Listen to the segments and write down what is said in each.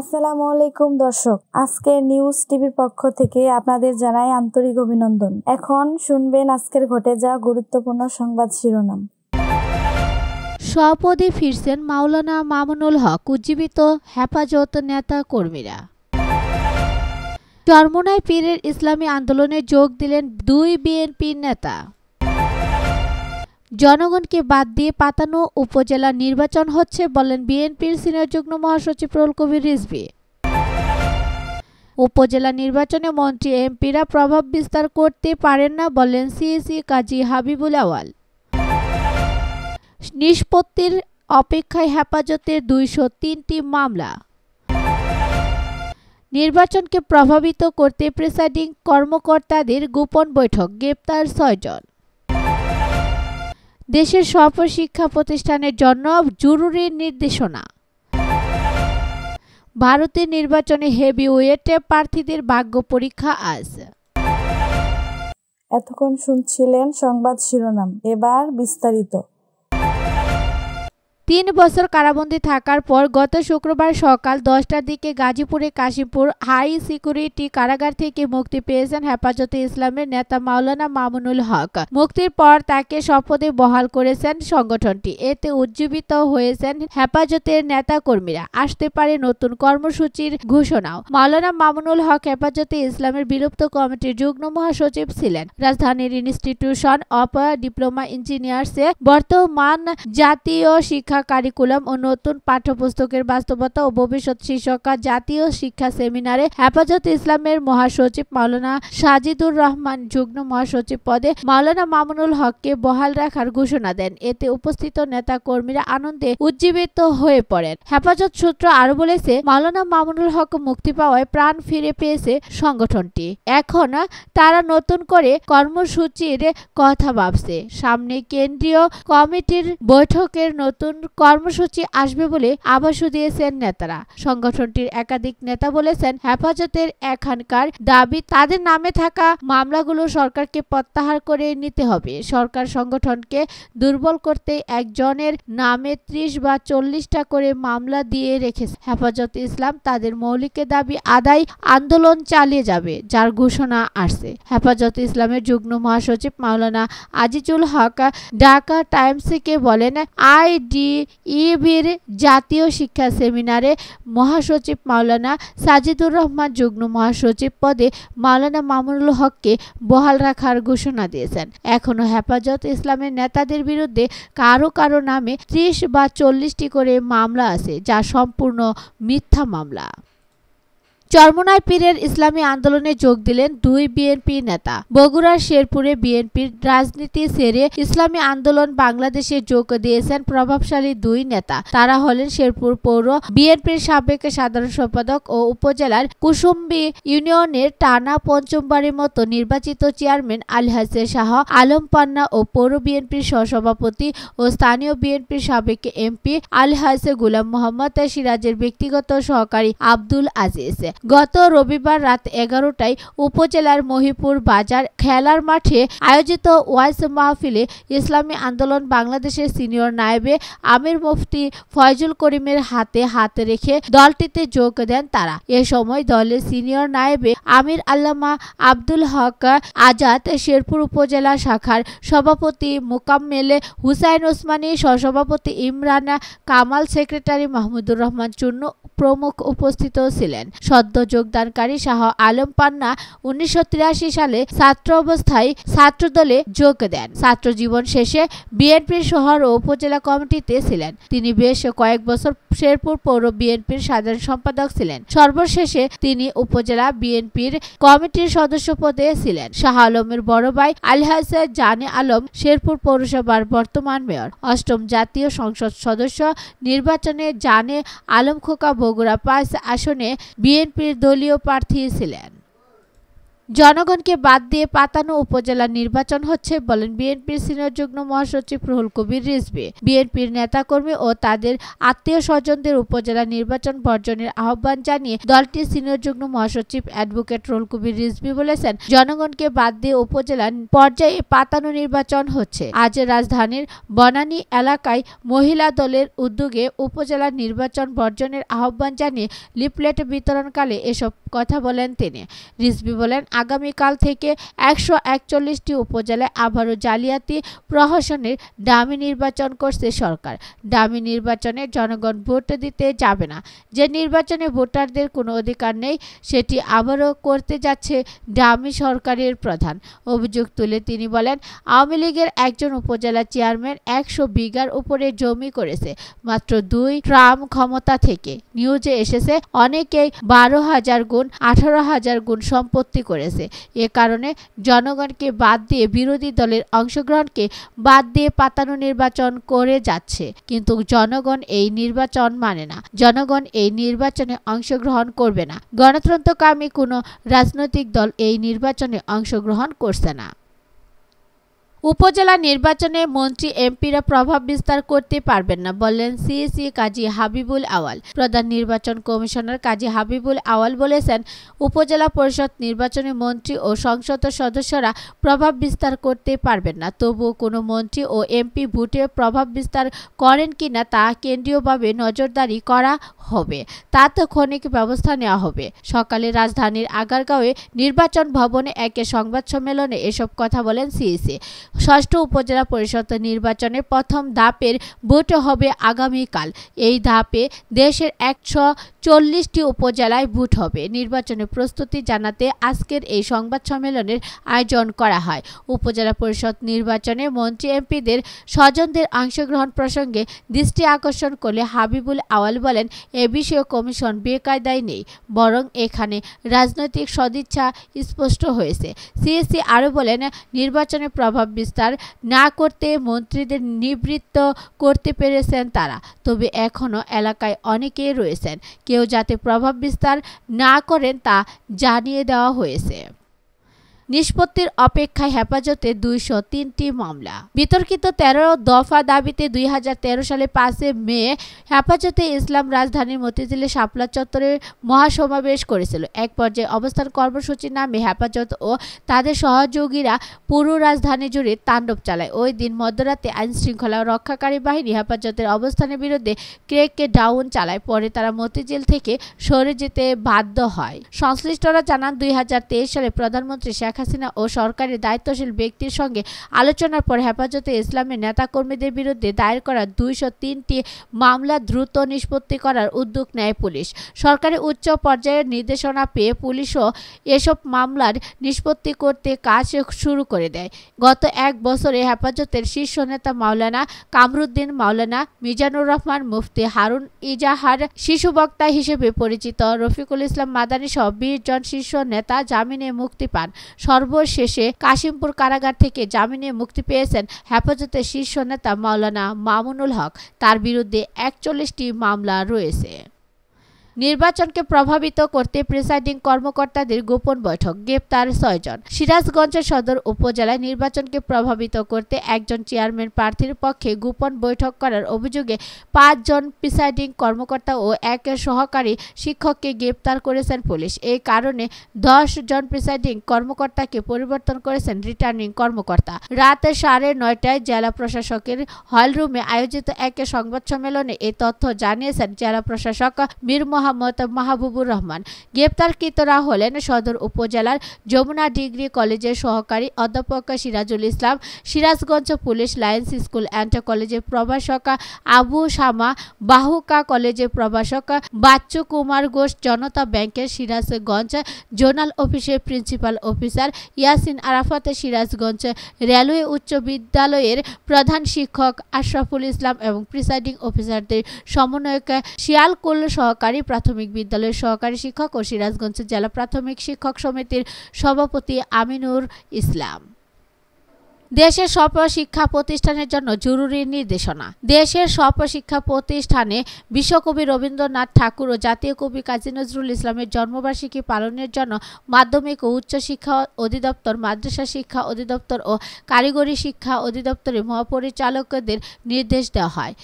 আসসালামু আলাইকুম দর্শক আজকের নিউজ টিভির পক্ষ থেকে আপনাদের জানাই আন্তরিক অভিনন্দন এখন শুনবেন আজকের ঘটে যাওয়া গুরুত্বপূর্ণ সংবাদ শিরোনাম স্বপদে ফিরছেন মাওলানা মামুনুল হক উজ্জীবিত হেফাজত নেতা কর্মীরা চরমোনায় পীরের ইসলামী আন্দোলনে যোগ দিলেন দুই বিএনপি নেতা জনগণকে বাদ দিয়ে পাতানো উপজেলা নির্বাচন হচ্ছে বলেন বিএনপির সিনিয়র যুগ্ম মহাসচিব রুল কবির রিজভি উপজেলা নির্বাচনে মন্ত্রী এমপিরা প্রভাব বিস্তার করতে পারেন না বলেন সিএসি কাজী হাবিবুল আওয়াল নিষ্পত্তির অপেক্ষায় হেফাজতের দুইশো তিনটি মামলা নির্বাচনকে প্রভাবিত করতে প্রেসাইডিং কর্মকর্তাদের গোপন বৈঠক গ্রেপ্তার ছয়জন দেশের সকল শিক্ষা প্রতিষ্ঠানের জন্য জরুরি নির্দেশনা ভারতের নির্বাচনে হেভি ওয়েটে প্রার্থীদের ভাগ্য পরীক্ষা আজ এতক্ষণ শুনছিলেন সংবাদ শিরোনাম এবার বিস্তারিত তিন বছর কারাবন্দী থাকার পর গত শুক্রবার সকাল দশটার দিকে গাজীপুরে কাশীপুর হাই সিকিউরিটি কারাগার থেকে মুক্তি পেয়েছেন হেফাজতে ইসলামের নেতা মাওলানা মামুনুল হক মুক্তির পর তাকে শপথে বহাল করেছেন সংগঠনটি এতে উজ্জীবিত হয়েছেন হেফাজতের নেতা কর্মীরা আসতে পারে নতুন কর্মসূচির ঘোষণাও মাওলানা মামুনুল হক হেফাজতে ইসলামের বিলুপ্ত কমিটির যুগ্ম মহাসচিব ছিলেন রাজধানীর ইনস্টিটিউশন অফ ডিপ্লোমা ইঞ্জিনিয়ার্সে বর্তমান জাতীয় শিক্ষা শিক্ষা কারিকুলাম ও নতুন পাঠ্যপুস্তকের বাস্তবতা ও ভবিষ্যৎ শীর্ষকা জাতীয় শিক্ষা সেমিনারে হেফাজত ইসলামের মহাসচিব মাওলানা সাজিদুর রহমান যুগ্ম মহাসচিব পদে মাওলানা মামুনুল হককে বহাল রাখার ঘোষণা দেন এতে উপস্থিত নেতা কর্মীরা আনন্দে উজ্জীবিত হয়ে পড়েন হেফাজত সূত্র আরো বলেছে মাওলানা মামুনুল হক মুক্তি পাওয়ায় প্রাণ ফিরে পেয়েছে সংগঠনটি এখন তারা নতুন করে কর্মসূচির কথা ভাবছে সামনে কেন্দ্রীয় কমিটির বৈঠকের নতুন কর্মসূচি আসবে বলে আভাসও দিয়েছেন নেতারা সংগঠনটির একাধিক নেতা বলেছেন হেফাজতের এখানকার দাবি তাদের নামে থাকা মামলাগুলো সরকারকে প্রত্যাহার করে নিতে হবে সরকার সংগঠনকে দুর্বল করতে একজনের নামে ত্রিশ বা চল্লিশটা করে মামলা দিয়ে রেখেছে হেফাজত ইসলাম তাদের মৌলিক দাবি আদায় আন্দোলন চালিয়ে যাবে যার ঘোষণা আসছে হেফাজত ইসলামের যুগ্ম মহাসচিব মাওলানা আজিজুল হক ঢাকা টাইমসকে বলেন আইডি ইবির জাতীয় শিক্ষা সেমিনারে মহাসচিব মাওলানা সাজিদুর রহমান যুগ্ম মহাসচিব পদে মাওলানা মামুনুল হককে বহাল রাখার ঘোষণা দিয়েছেন এখনও হেফাজত ইসলামের নেতাদের বিরুদ্ধে কারো কারো নামে ত্রিশ বা চল্লিশটি করে মামলা আছে যা সম্পূর্ণ মিথ্যা মামলা চরমনায় পীরের ইসলামী আন্দোলনে যোগ দিলেন দুই বিএনপি নেতা বগুড়ার শেরপুরে বিএনপির রাজনীতি সেরে ইসলামী আন্দোলন বাংলাদেশে যোগ দিয়েছেন প্রভাবশালী দুই নেতা তারা হলেন শেরপুর পৌর বিএনপির সাবেক সাধারণ সম্পাদক ও উপজেলার কুসুম্বি ইউনিয়নের টানা পঞ্চমবারের মতো নির্বাচিত চেয়ারম্যান আলহাজে শাহ আলম পান্না ও পৌর বিএনপির সহসভাপতি ও স্থানীয় বিএনপির সাবেক এমপি আলহাজে গুলাম মোহাম্মদ সিরাজের ব্যক্তিগত সহকারী আব্দুল আজিজ গত রবিবার রাত এগারোটায় উপজেলার মহিপুর বাজার খেলার মাঠে আয়োজিত ওয়াইস মাহফিলে ইসলামী আন্দোলন বাংলাদেশের সিনিয়র নায়েবে আমির মুফতি ফয়জুল করিমের হাতে হাত রেখে দলটিতে যোগ দেন তারা এ সময় দলের সিনিয়র নায়েবে আমির আল্লামা আব্দুল হক আজাদ শেরপুর উপজেলা শাখার সভাপতি মোকাম্মেলে হুসাইন ওসমানী সহসভাপতি ইমরান কামাল সেক্রেটারি মাহমুদুর রহমান চুন্নু প্রমুখ উপস্থিত ছিলেন পদ্ম যোগদানকারী শাহ আলম পান্না উনিশশো সালে ছাত্র অবস্থায় ছাত্রদলে যোগ দেন ছাত্র জীবন শেষে বিএনপির শহর ও উপজেলা কমিটিতে ছিলেন তিনি বেশ কয়েক বছর শেরপুর পৌর বিএনপির সাধারণ সম্পাদক ছিলেন সর্বশেষে তিনি উপজেলা বিএনপির কমিটির সদস্য পদে ছিলেন শাহ আলমের বড় ভাই আলহাজ জানে আলম শেরপুর পৌরসভার বর্তমান মেয়র অষ্টম জাতীয় সংসদ সদস্য নির্বাচনে জানে আলম খোকা বগুড়া পাঁচ আসনে বিএনপি বিএনপির দলীয় প্রার্থী ছিলেন জনগণকে বাদ দিয়ে পাতানো উপজেলা নির্বাচন হচ্ছে বলেন বিএনপির সিনিয়র যুগ্ম মহাসচিব রুহুল কবির রিজবি বিএনপির নেতাকর্মী ও তাদের আত্মীয় স্বজনদের উপজেলা নির্বাচন বর্জনের আহ্বান জানিয়ে দলটির সিনিয়র যুগ্ম মহাসচিব অ্যাডভোকেট রুহুল কবির রিজবি বলেছেন জনগণকে বাদ দিয়ে উপজেলা পর্যায়ে পাতানো নির্বাচন হচ্ছে আজ রাজধানীর বনানী এলাকায় মহিলা দলের উদ্যোগে উপজেলা নির্বাচন বর্জনের আহ্বান জানিয়ে লিপলেট বিতরণকালে এসব কথা বলেন তিনি রিজবি বলেন আগামীকাল থেকে একশো একচল্লিশটি উপজেলায় আবারও জালিয়াতি প্রহসনের ডামি নির্বাচন করছে সরকার ডামি নির্বাচনে জনগণ ভোট দিতে যাবে না যে নির্বাচনে ভোটারদের কোনো অধিকার নেই সেটি আবারও করতে যাচ্ছে ডামি সরকারের প্রধান অভিযোগ তুলে তিনি বলেন আওয়ামী লীগের একজন উপজেলা চেয়ারম্যান একশো বিঘার উপরে জমি করেছে মাত্র দুই ট্রাম ক্ষমতা থেকে নিউজে এসেছে অনেকেই বারো হাজার গুণ আঠারো হাজার গুণ সম্পত্তি করে করেছে এ কারণে জনগণকে বাদ দিয়ে বিরোধী দলের অংশগ্রহণকে বাদ দিয়ে পাতানো নির্বাচন করে যাচ্ছে কিন্তু জনগণ এই নির্বাচন মানে না জনগণ এই নির্বাচনে অংশগ্রহণ করবে না গণতন্ত্রকামী কোনো রাজনৈতিক দল এই নির্বাচনে অংশগ্রহণ করছে না উপজেলা নির্বাচনে মন্ত্রী এমপিরা প্রভাব বিস্তার করতে পারবেন না বললেন সিএসি কাজী হাবিবুল আওয়াল প্রধান নির্বাচন কমিশনার কাজী হাবিবুল আওয়াল বলেছেন উপজেলা পরিষদ নির্বাচনে মন্ত্রী ও সংসদ সদস্যরা প্রভাব বিস্তার করতে পারবেন না তবুও কোনো মন্ত্রী ও এমপি ভোটে প্রভাব বিস্তার করেন কি না তা কেন্দ্রীয়ভাবে নজরদারি করা হবে তাৎক্ষণিক ব্যবস্থা নেওয়া হবে সকালে রাজধানীর আগারগাঁওয়ে নির্বাচন ভবনে একে সংবাদ সম্মেলনে এসব কথা বলেন সিএসি ষষ্ঠ উপজেলা পরিষদ নির্বাচনের প্রথম ধাপের ভোট হবে আগামীকাল এই ধাপে দেশের একশো চল্লিশটি উপজেলায় ভোট হবে নির্বাচনের প্রস্তুতি জানাতে আজকের এই সংবাদ সম্মেলনের আয়োজন করা হয় উপজেলা পরিষদ নির্বাচনে মন্ত্রী এমপিদের স্বজনদের অংশগ্রহণ প্রসঙ্গে দৃষ্টি আকর্ষণ করলে হাবিবুল আওয়াল বলেন এ বিষয়ে কমিশন বেকায়দায় নেই বরং এখানে রাজনৈতিক সদিচ্ছা স্পষ্ট হয়েছে সিএসি আরও বলেন নির্বাচনে প্রভাব বিস্তার না করতে মন্ত্রীদের নিবৃত্ত করতে পেরেছেন তারা তবে এখনও এলাকায় অনেকেই রয়েছেন কেউ কেউ যাতে প্রভাব বিস্তার না করেন তা জানিয়ে দেওয়া হয়েছে নিষ্পত্তির অপেক্ষায় হেফাজতে দুইশো তিনটি মামলা বিতর্কিত তেরো দফা দাবিতে দুই হাজার সালে পাঁচে মে হেফাজতে ইসলাম রাজধানীর মতিঝিলে শাপলা চত্বরে মহাসমাবেশ করেছিল এক পর্যায়ে অবস্থান কর্মসূচি নামে হেফাজত ও তাদের সহযোগীরা পুরো রাজধানী জুড়ে তাণ্ডব চালায় ওই দিন মধ্যরাতে আইন শৃঙ্খলা রক্ষাকারী বাহিনী হেফাজতের অবস্থানের বিরুদ্ধে ক্রেককে ডাউন চালায় পরে তারা মতিঝিল থেকে সরে যেতে বাধ্য হয় সংশ্লিষ্টরা জানান দুই সালে প্রধানমন্ত্রী শেখ শেখ হাসিনা ও সরকারের দায়িত্বশীল ব্যক্তির সঙ্গে আলোচনার পর হেফাজতে ইসলামের নেতাকর্মীদের বিরুদ্ধে দায়ের করা দুইশো তিনটি মামলা দ্রুত নিষ্পত্তি করার উদ্যোগ নেয় পুলিশ সরকারি উচ্চ পর্যায়ের নির্দেশনা পেয়ে পুলিশও এসব মামলার নিষ্পত্তি করতে কাজ শুরু করে দেয় গত এক বছরে হেফাজতের শীর্ষ নেতা মাওলানা কামরুদ্দিন মাওলানা মিজানুর রহমান মুফতি হারুন ইজাহার শিশু বক্তা হিসেবে পরিচিত রফিকুল ইসলাম মাদানী সহ বিশ জন শীর্ষ নেতা জামিনে মুক্তি পান সর্বশেষে কাশিমপুর কারাগার থেকে জামিনে মুক্তি পেয়েছেন হেফাজতের শীর্ষ নেতা মাওলানা মামুনুল হক তার বিরুদ্ধে একচল্লিশটি মামলা রয়েছে নির্বাচনকে প্রভাবিত করতে প্রিসাইডিং কর্মকর্তাদের গোপন বৈঠক গ্রেপ্তার ছয়জন সিরাজগঞ্জ সদর উপজেলায় নির্বাচনকে প্রভাবিত করতে একজন চেয়ারম্যান প্রার্থীর পক্ষে গোপন বৈঠক করার অভিযোগে পাঁচজন প্রিসাইডিং কর্মকর্তা ও এক সহকারী শিক্ষককে গ্রেপ্তার করেছেন পুলিশ এই কারণে দশ জন প্রিসাইডিং কর্মকর্তাকে পরিবর্তন করেছেন রিটার্নিং কর্মকর্তা রাত সাড়ে নয়টায় জেলা প্রশাসকের হলরুমে আয়োজিত এক সংবাদ সম্মেলনে এ তথ্য জানিয়েছেন জেলা প্রশাসক মীর মোহাম্মদ মাহবুবুর রহমান গ্রেপ্তারকৃতরা হলেন সদর উপজেলার যমুনা ডিগ্রি কলেজের সহকারী অধ্যাপক Sirajul Islam Sirajganj police lines school and কলেজের প্রভাষক আবু শামা বাহুকা কলেজের প্রভাষক বাচ্চু কুমার ঘোষ জনতা ব্যাংকের সিরাজগঞ্জ জোনাল অফিসের প্রিন্সিপাল অফিসার ইয়াসিন আরাফাতে সিরাজগঞ্জ রেলওয়ে উচ্চ বিদ্যালয়ের প্রধান শিক্ষক আশরাফুল ইসলাম এবং প্রিসাইডিং অফিসারদের সমন্বয়ক শিয়ালকুল সহকারী প্রাথমিক বিদ্যালয়ের সহকারী শিক্ষক ও সিরাজগঞ্জ জেলা প্রাথমিক শিক্ষক সমিতির সভাপতি আমিনুর ইসলাম দেশের সব শিক্ষা প্রতিষ্ঠানের জন্য জরুরি নির্দেশনা দেশের সব শিক্ষা প্রতিষ্ঠানে বিশ্বকবি রবীন্দ্রনাথ ঠাকুর ও জাতীয় কবি কাজী নজরুল ইসলামের জন্মবার্ষিকী পালনের জন্য মাধ্যমিক ও উচ্চ শিক্ষা অধিদপ্তর মাদ্রাসা শিক্ষা অধিদপ্তর ও কারিগরি শিক্ষা অধিদপ্তরের মহাপরিচালকদের নির্দেশ দেওয়া হয়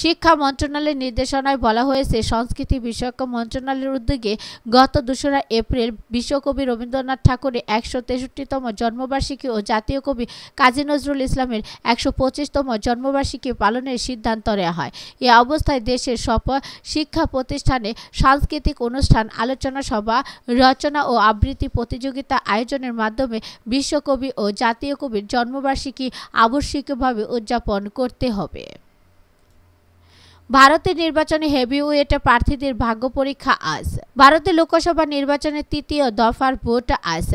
শিক্ষা মন্ত্রণালয়ের নির্দেশনায় বলা হয়েছে সংস্কৃতি বিষয়ক মন্ত্রণালয়ের উদ্যোগে গত দোসরা এপ্রিল বিশ্বকবি রবীন্দ্রনাথ ঠাকুরের একশো তেষট্টিতম জন্মবার্ষিকী ও জাতীয় কবি কাজী নজরুল ইসলামের একশো পঁচিশতম জন্মবার্ষিকী পালনের সিদ্ধান্ত নেওয়া হয় এ অবস্থায় দেশের সব শিক্ষা প্রতিষ্ঠানে সাংস্কৃতিক অনুষ্ঠান আলোচনা সভা রচনা ও আবৃত্তি প্রতিযোগিতা আয়োজনের মাধ্যমে বিশ্বকবি ও জাতীয় কবির জন্মবার্ষিকী আবশ্যিকভাবে উদযাপন করতে হবে ভারতের নির্বাচনে হেভিওয়েট প্রার্থীদের ভাগ্য পরীক্ষা আজ ভারতের লোকসভা নির্বাচনের তৃতীয় দফার ভোট আজ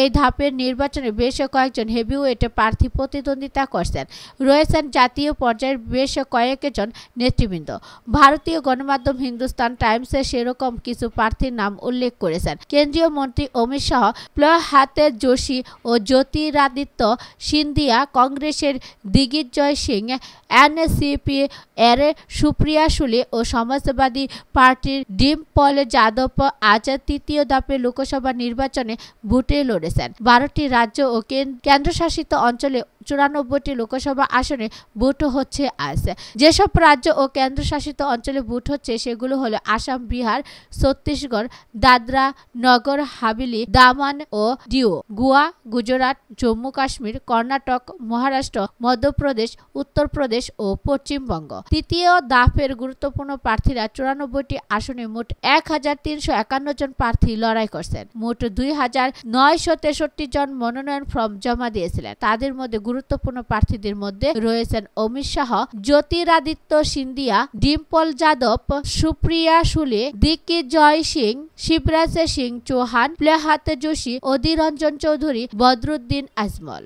এই ধাপের নির্বাচনে বেশ কয়েকজন হেভিওয়েট প্রার্থী প্রতিদ্বন্দ্বিতা করছেন রয়েছেন জাতীয় পর্যায়ের বেশ কয়েকজন নেতৃবৃন্দ ভারতীয় গণমাধ্যম হিন্দুস্তান টাইমসে সেরকম কিছু প্রার্থীর নাম উল্লেখ করেছেন কেন্দ্রীয় মন্ত্রী অমিত শাহ প্লহাতে যোশী ও জ্যোতিরাদিত্য সিন্ধিয়া কংগ্রেসের দিগ্বিজয় সিং এনসিপি এর সুপ ক্রিয়াশীল ও সমাজবাদী পার্টির ডিম্পল যাদব আজ তৃতীয় ধাপের লোকসভা নির্বাচনে ভোটে লড়েছেন বারোটি রাজ্য ও কেন্দ্রশাসিত অঞ্চলে চুরানব্বইটি লোকসভা আসনে ভোট হচ্ছে আজ যেসব রাজ্য ও কেন্দ্রশাসিত অঞ্চলে ভোট হচ্ছে সেগুলো হলো আসাম বিহার ছত্তিশগড় দাদরা নগর হাবিলি দামান ও ডিও গোয়া গুজরাট জম্মু কাশ্মীর কর্ণাটক মহারাষ্ট্র মধ্যপ্রদেশ উত্তরপ্রদেশ ও পশ্চিমবঙ্গ তৃতীয় দাফের গুরুত্বপূর্ণ প্রার্থীরা চুরানব্বইটি আসনে মোট এক হাজার তিনশো একান্ন জন প্রার্থী লড়াই করছেন মোট দুই হাজার নয়শো তেষট্টি জন মনোনয়ন ফর্ম জমা দিয়েছিলেন তাদের মধ্যে গুরুত্বপূর্ণ প্রার্থীদের মধ্যে রয়েছেন অমিত শাহ জ্যোতিরাদিত্য সিন্ধিয়া ডিম্পল যাদব সুপ্রিয়া শুলে জয় সিং শিবরাজ সিং চৌহান প্লেহাত যোশী অধীর রঞ্জন চৌধুরী বদরুদ্দিন আজমল